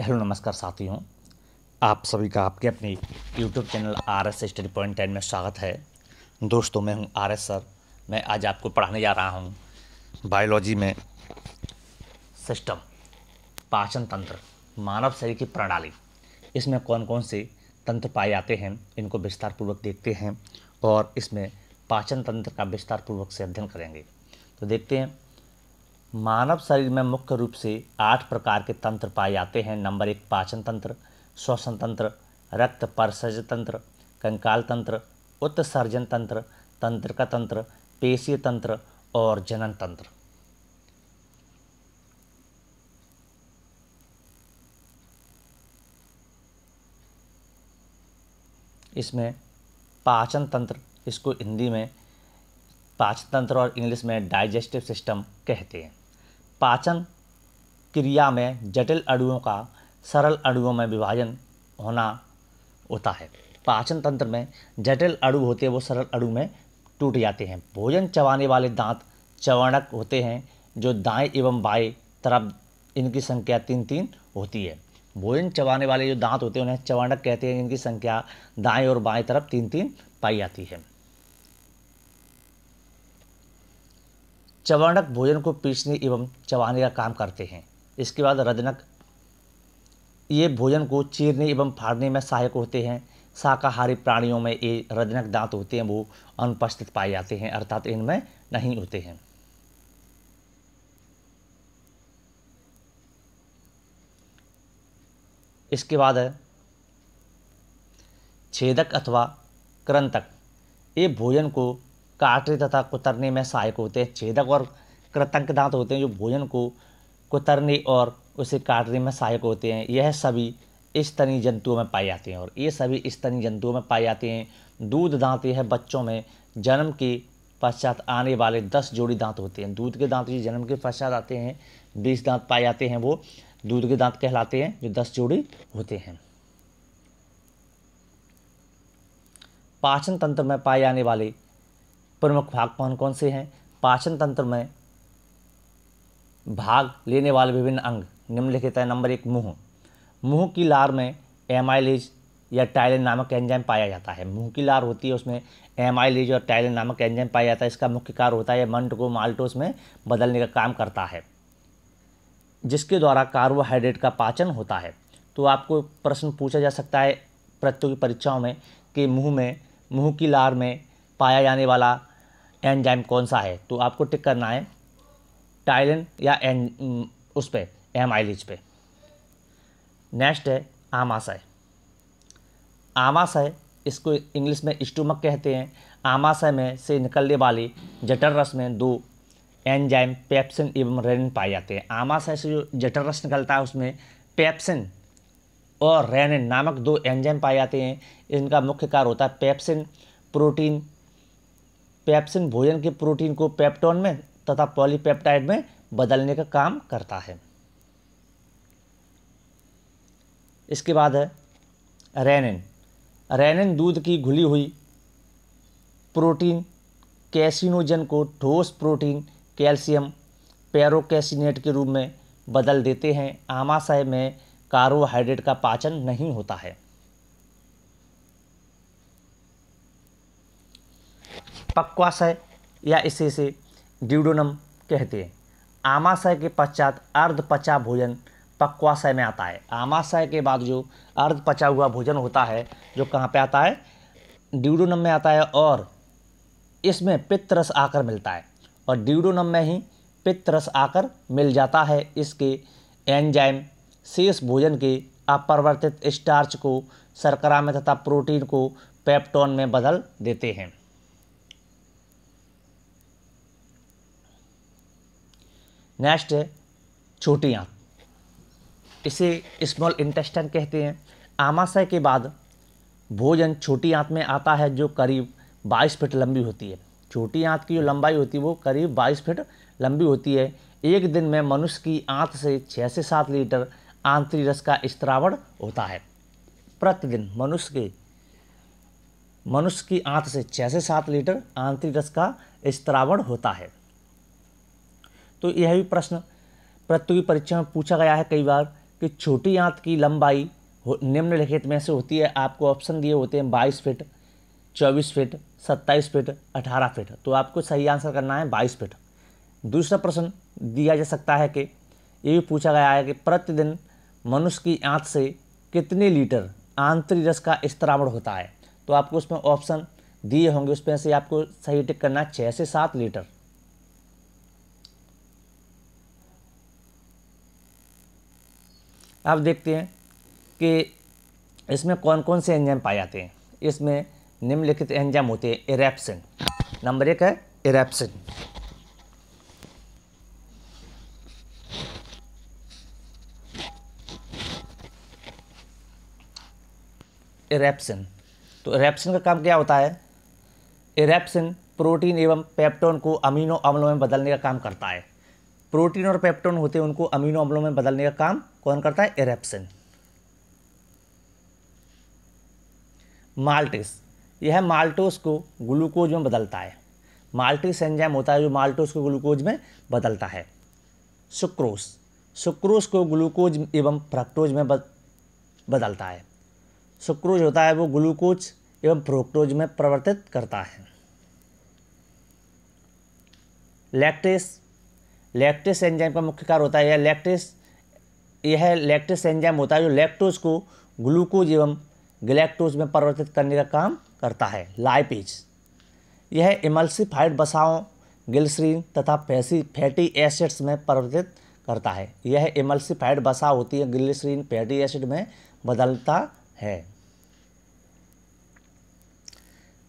hello नमस्कार साथियों आप सभी का आपके अपने YouTube channel R S study point ten में स्वागत है दोस्तों मैं हूं आर एस सर मैं आज आपको पढ़ाने जा रहा हूं बायोलॉजी में सिस्टम पाचन तंत्र मानव शरीर की प्रणाली इसमें कौन कौन से तंत्र पाए जाते हैं इनको विस्तारपूर्वक देखते हैं और इसमें पाचन तंत्र का विस्तारपूर्वक से अध्ययन करेंगे तो देखते हैं मानव शरीर में मुख्य रूप से आठ प्रकार के तंत्र पाए जाते हैं नंबर एक पाचन तंत्र श्वसन तंत्र रक्त परसज तंत्र कंकाल तंत्र उत्सर्जन तंत्र तंत्रिका तंत्र पेशीय तंत्र और जनन तंत्र इसमें पाचन तंत्र इसको हिंदी में पाचन तंत्र और इंग्लिश में डाइजेस्टिव सिस्टम कहते हैं पाचन क्रिया में जटिल अणुओं का सरल अणुओं में विभाजन होना होता है पाचन तंत्र में जटिल अणु होते हैं वो सरल अणु में टूट जाते हैं भोजन चबाने वाले दांत चवणक होते हैं जो दाएं एवं बाएं तरफ इनकी संख्या तीन तीन होती है भोजन चबाने वाले जो दांत होते हैं उन्हें चवणक कहते हैं इनकी संख्या दाएं और बाएं तरफ तीन तीन पाई जाती है चवर्णक भोजन को पीसने एवं चबाने का काम करते हैं इसके बाद रजनक ये भोजन को चीरने एवं फाड़ने में सहायक होते हैं शाकाहारी प्राणियों में ये रजनक दांत होते हैं वो अनुपस्थित पाए जाते हैं अर्थात इनमें नहीं होते हैं इसके बाद छेदक अथवा क्रंतक ये भोजन को काटने तथा कुतरने में सहायक होते हैं छेदक और कृतंक दांत होते हैं जो भोजन को कुतरने और उसे काटने में सहायक होते हैं यह सभी स्तनी जंतुओं में पाए जाते हैं और ये सभी स्तनी जंतुओं में पाए जाते हैं दूध दांत यह बच्चों में जन्म के पश्चात आने वाले दस जोड़ी दांत होते हैं दूध के दांत जो जन्म के पश्चात आते हैं बीस दांत पाए जाते हैं वो दूध के दांत कहलाते हैं जो दस जोड़ी होते हैं पाचन तंत्र में पाए जाने वाले प्रमुख भाग कौन कौन से हैं पाचन तंत्र में भाग लेने वाले विभिन्न अंग निम्नलिखित है नंबर एक मुंह मुंह की लार में एमाइलेज या टाइलिन नामक एंजाइम पाया जाता है मुंह की लार होती है उसमें एमाइलेज और टाइलिन नामक एंजाइम पाया जाता है इसका मुख्य कार्य होता है मंड को माल्टोस में बदलने का काम करता है जिसके द्वारा कार्बोहाइड्रेट का पाचन होता है तो आपको प्रश्न पूछा जा सकता है प्रत्योगी परीक्षाओं में कि मुँह में मुँह की लार में पाया जाने वाला एनजाइम कौन सा है तो आपको टिक करना है टाइलन या एन उस पर एम आईलिज पे नेक्स्ट है आमाशय आमाशय इसको इंग्लिश में स्टोमक कहते हैं आमाशय में से निकलने वाली जटर रस में दो एंजाइम पेप्सिन एवं रेनिन पाए जाते हैं आमाशय से जो जटर रस निकलता है उसमें पेप्सिन और रेनिन नामक दो एंजाइम पाए जाते हैं इनका मुख्य कार्य होता है पेप्सिन प्रोटीन पैप्सिन भोजन के प्रोटीन को पेप्टोन में तथा पॉलीपेप्टाइड में बदलने का काम करता है इसके बाद है रेनिन रेनिन दूध की घुली हुई प्रोटीन कैसिनोजन को ठोस प्रोटीन कैल्शियम पैरोकैसिनेट के रूप में बदल देते हैं आमाशय में कार्बोहाइड्रेट का पाचन नहीं होता है पक्वाशय या इसे से ड्यूडोनम कहते हैं आमाशय के पश्चात अर्ध पचा भोजन पक्वाशय में आता है आमाशय के बाद जो अर्ध पचा हुआ भोजन होता है जो कहाँ पे आता है ड्यूडोनम में आता है और इसमें पित्तरस आकर मिलता है और ड्यूडोनम में ही पित्तरस आकर मिल जाता है इसके एंजाइम शेष भोजन के अपरिवर्तित स्टार्च को शर्करा में तथा प्रोटीन को पेप्टोन में बदल देते हैं नेक्स्ट है छोटी आँख इसे स्मॉल इंटेस्टाइन कहते हैं आमाशय के बाद भोजन छोटी आँत में आता है जो करीब 22 फीट लंबी होती है छोटी आँख की जो लंबाई होती है वो करीब 22 फीट लंबी होती है एक दिन में मनुष्य की आँख से छः से सात लीटर आंतरी रस का स्त्रावण होता है प्रतिदिन मनुष्य के मनुष्य की आँख से छः से सात लीटर आंतरिक रस का स्त्रावण होता है तो यह भी प्रश्न प्रतियोगी परीक्षा में पूछा गया है कई बार कि छोटी आंत की लंबाई निम्नलिखित में से होती है आपको ऑप्शन दिए होते हैं बाईस फिट चौबीस फिट सत्ताईस फिट अठारह फिट तो आपको सही आंसर करना है बाईस फिट दूसरा प्रश्न दिया जा सकता है कि ये भी पूछा गया है कि प्रतिदिन मनुष्य की आंत से कितने लीटर आंतरिक रस का स्त्रावण होता है तो आपको उसमें ऑप्शन दिए होंगे उसमें से आपको सही टिक करना है छः से सात लीटर अब देखते हैं कि इसमें कौन कौन से एंजाइम पाए जाते हैं इसमें निम्नलिखित एंजाइम होते हैं एरेप्सिन नंबर एक है एरेप्सिन एरेप्सिन तो एरेप्सिन का काम क्या होता है एरेप्सिन प्रोटीन एवं पेप्टोन को अमीनो अम्लों में बदलने का काम करता है प्रोटीन और पेप्टोन होते हैं उनको अमीनो अम्लों में बदलने का काम कौन करता है एरेप्शन माल्टिस यह माल्टोस को ग्लूकोज में बदलता है माल्टिस एंजाइम होता है जो माल्टोस को ग्लूकोज में बदलता है सुक्रोस सुक्रोस को ग्लूकोज एवं फ्रक्टोज में बदलता है सुक्रोज होता है वो ग्लूकोज एवं फ्रोक्टोज में परिवर्तित करता है लैक्टिस लैक्टिस एंजाइम का मुख्य कार्य होता है या लैक्टिस यह लैक्टिस एंजाइम होता है जो लैक्टोज को ग्लूकोज एवं गलेक्टोज में परिवर्तित करने का काम करता है लाइपेज यह इमल्सिफाइड बसाओं गिलसरीन तथा फैसी फैटी एसिड्स में परिवर्तित करता है यह इमल्सिफाइड बसा होती है गिलसरीन फैटी एसिड में बदलता है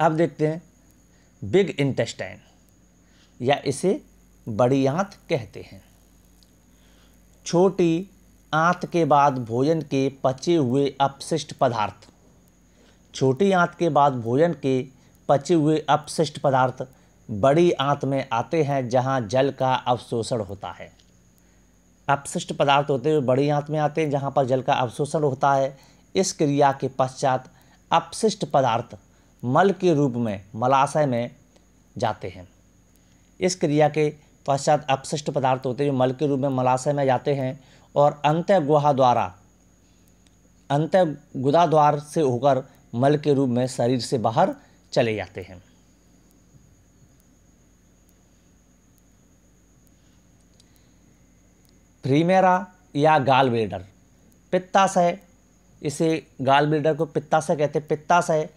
अब देखते हैं बिग इंटेस्टाइन या इसे बड़ी आंत कहते हैं छोटी आंत के बाद भोजन के पचे हुए अपशिष्ट पदार्थ छोटी आंत के बाद भोजन के पचे हुए अपशिष्ट पदार्थ बड़ी आंत में आते हैं जहां जल का अवशोषण होता है अपशिष्ट पदार्थ होते हुए बड़ी आंत में आते हैं जहां पर जल का अवशोषण होता है इस क्रिया के पश्चात अपशिष्ट पदार्थ मल के रूप में मलाशय में जाते हैं इस क्रिया के पश्चात अपशिष्ट पदार्थ होते हैं जो मल के रूप में मलाशय में जाते हैं और अंत्य गुहा द्वारा अंत्य गुदा द्वार से होकर मल के रूप में शरीर से बाहर चले जाते हैं प्रीमेरा या गाल बिल्डर पित्ताशय इसे गाल बिल्डर को पित्ताशय कहते हैं पित्ताशय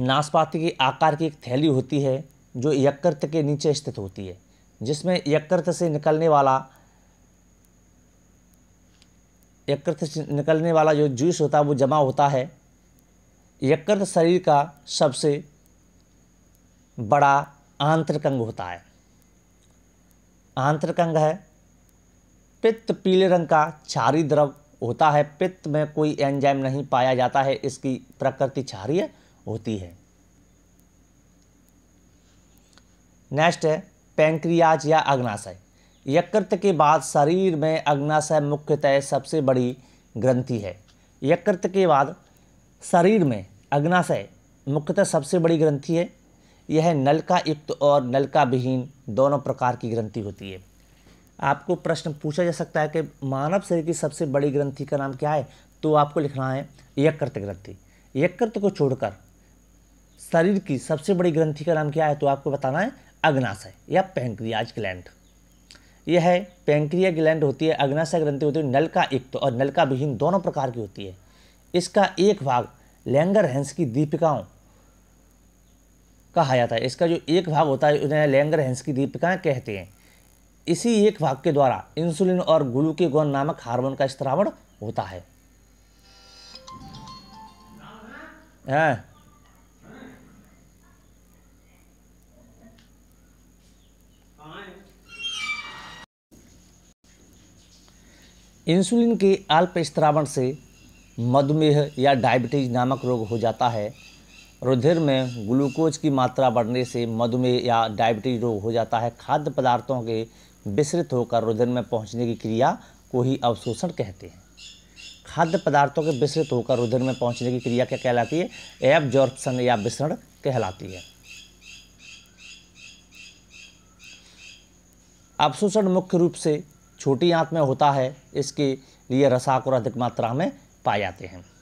नाशपाती के आकार की एक थैली होती है जो यकृत के नीचे स्थित होती है जिसमें यकृत से निकलने वाला यकृत से निकलने वाला जो जूस होता है वो जमा होता है यकृत शरीर का सबसे बड़ा आंतरिक अंग होता है आंतरिक अंग है पित्त पीले रंग का क्षारी द्रव होता है पित्त में कोई एंजाइम नहीं पाया जाता है इसकी प्रकृति क्षारीय होती है नेक्स्ट है पैंक्रियाज या अग्नाशय यकृत के बाद शरीर में अग्नाशय मुख्यतः सबसे बड़ी ग्रंथि है यकृत के बाद शरीर में अग्नाशय मुख्यतः सबसे बड़ी ग्रंथि है यह नलका युक्त और नलका विहीन दोनों प्रकार की ग्रंथि होती है आपको प्रश्न पूछा जा सकता है कि मानव शरीर की सबसे बड़ी ग्रंथि का नाम क्या है तो आपको लिखना है यकृत ग्रंथि यकृत को छोड़कर शरीर की सबसे बड़ी ग्रंथि का नाम क्या है तो आपको बताना है अग्नाशय या पेंक्रियाज ग्लैंड यह है पेंक्रिया ग्लैंड होती है अग्नाशय ग्रंथि होती है नलका युक्त और नलका तो, विहीन दोनों प्रकार की होती है इसका एक भाग लैंगर हैंस की दीपिकाओं कहा जाता है इसका जो एक भाग होता है उन्हें लैंगर हैंस की दीपिकाएँ कहते हैं इसी एक भाग के द्वारा इंसुलिन और ग्लूकेगोन नामक हार्मोन का स्त्रावण होता है हाँ इंसुलिन के अल्प स्त्रावण से मधुमेह या डायबिटीज नामक रोग हो जाता है रुधिर में ग्लूकोज की मात्रा बढ़ने से मधुमेह या डायबिटीज रोग हो जाता है खाद्य पदार्थों के विसृत होकर रुधिर में पहुंचने की क्रिया को ही अवशोषण कहते हैं खाद्य पदार्थों के विसृत होकर रुधिर में पहुंचने की क्रिया क्या कहलाती है एब्जॉर्प्शन या विसरण कहलाती है अवशोषण मुख्य रूप से छोटी आंत में होता है इसके लिए रसाकुर अधिक मात्रा में पाए जाते हैं